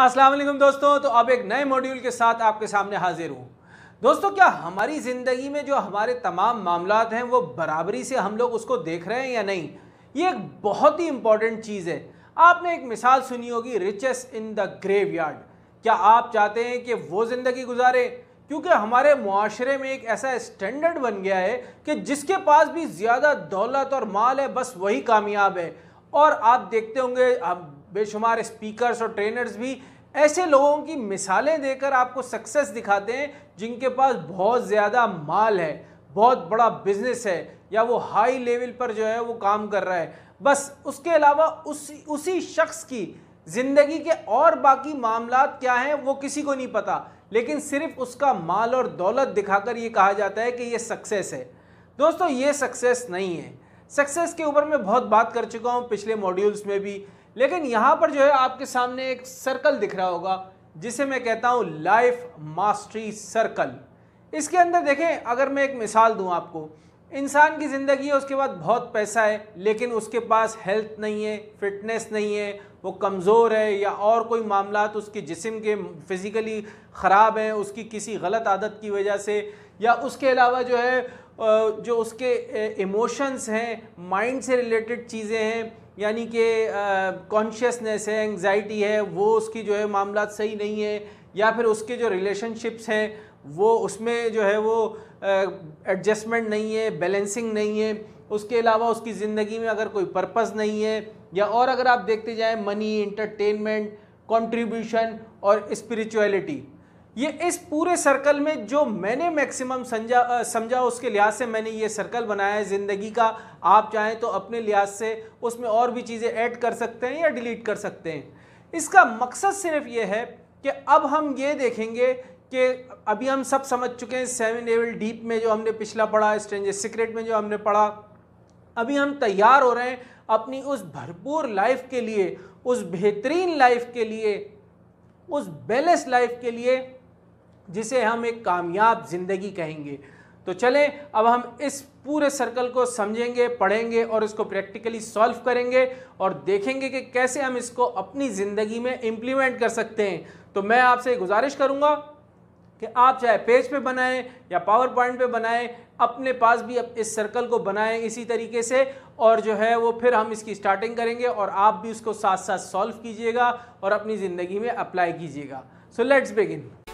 अस्सलाम वालेकुम दोस्तों तो अब एक नए मॉड्यूल के साथ आपके सामने हाजिर हूँ दोस्तों क्या हमारी ज़िंदगी में जो हमारे तमाम मामला हैं वो बराबरी से हम लोग उसको देख रहे हैं या नहीं ये एक बहुत ही इम्पॉर्टेंट चीज़ है आपने एक मिसाल सुनी होगी riches in the graveyard क्या आप चाहते हैं कि वो ज़िंदगी गुजारे क्योंकि हमारे माशरे में एक ऐसा स्टैंडर्ड बन गया है कि जिसके पास भी ज़्यादा दौलत और माल है बस वही कामयाब है और आप देखते होंगे आप बेशुमार स्पीकर्स और ट्रेनर्स भी ऐसे लोगों की मिसालें देकर आपको सक्सेस दिखाते हैं जिनके पास बहुत ज़्यादा माल है बहुत बड़ा बिजनेस है या वो हाई लेवल पर जो है वो काम कर रहा है बस उसके अलावा उसी उसी शख्स की ज़िंदगी के और बाकी मामला क्या हैं वो किसी को नहीं पता लेकिन सिर्फ उसका माल और दौलत दिखाकर ये कहा जाता है कि ये सक्सेस है दोस्तों ये सक्सेस नहीं है सक्सेस के ऊपर मैं बहुत बात कर चुका हूँ पिछले मॉड्यूल्स में भी लेकिन यहाँ पर जो है आपके सामने एक सर्कल दिख रहा होगा जिसे मैं कहता हूँ लाइफ मास्टरी सर्कल इसके अंदर देखें अगर मैं एक मिसाल दूँ आपको इंसान की ज़िंदगी है उसके बाद बहुत पैसा है लेकिन उसके पास हेल्थ नहीं है फिटनेस नहीं है वो कमज़ोर है या और कोई मामला उसके जिसम के फ़िज़िकली ख़राब हैं उसकी किसी गलत आदत की वजह से या उसके अलावा जो है जो उसके इमोशंस हैं माइंड से रिलेटेड चीज़ें हैं यानी कि कॉन्शियसनेस है एंगजाइटी है वो उसकी जो है मामला सही नहीं है या फिर उसके जो रिलेशनशिप्स हैं वो उसमें जो है वो एडजस्टमेंट नहीं है बैलेंसिंग नहीं है उसके अलावा उसकी ज़िंदगी में अगर कोई पर्पस नहीं है या और अगर आप देखते जाएं मनी इंटरटेनमेंट कंट्रीब्यूशन और स्पिरिचुअलिटी ये इस पूरे सर्कल में जो मैंने मैक्सिमम समझा समझा उसके लिहाज से मैंने ये सर्कल बनाया है ज़िंदगी का आप चाहें तो अपने लिहाज से उसमें और भी चीज़ें ऐड कर सकते हैं या डिलीट कर सकते हैं इसका मकसद सिर्फ ये है कि अब हम ये देखेंगे कि अभी हम सब समझ चुके हैं सेवन एवल डीप में जो हमने पिछला पढ़ा स्ट्रेंज सीक्रेट में जो हमने पढ़ा अभी हम तैयार हो रहे हैं अपनी उस भरपूर लाइफ के लिए उस बेहतरीन लाइफ के लिए उस बैलेंस लाइफ के लिए जिसे हम एक कामयाब ज़िंदगी कहेंगे तो चलें अब हम इस पूरे सर्कल को समझेंगे पढ़ेंगे और इसको प्रैक्टिकली सॉल्व करेंगे और देखेंगे कि कैसे हम इसको अपनी ज़िंदगी में इम्प्लीमेंट कर सकते हैं तो मैं आपसे गुजारिश करूँगा कि आप चाहे पेज पे बनाएं या पावर पॉइंट पे बनाएं अपने पास भी अब इस सर्कल को बनाएं इसी तरीके से और जो है वो फिर हम इसकी स्टार्टिंग करेंगे और आप भी उसको साथ साथ सॉल्व कीजिएगा और अपनी ज़िंदगी में अप्लाई कीजिएगा सो लेट्स बिगिन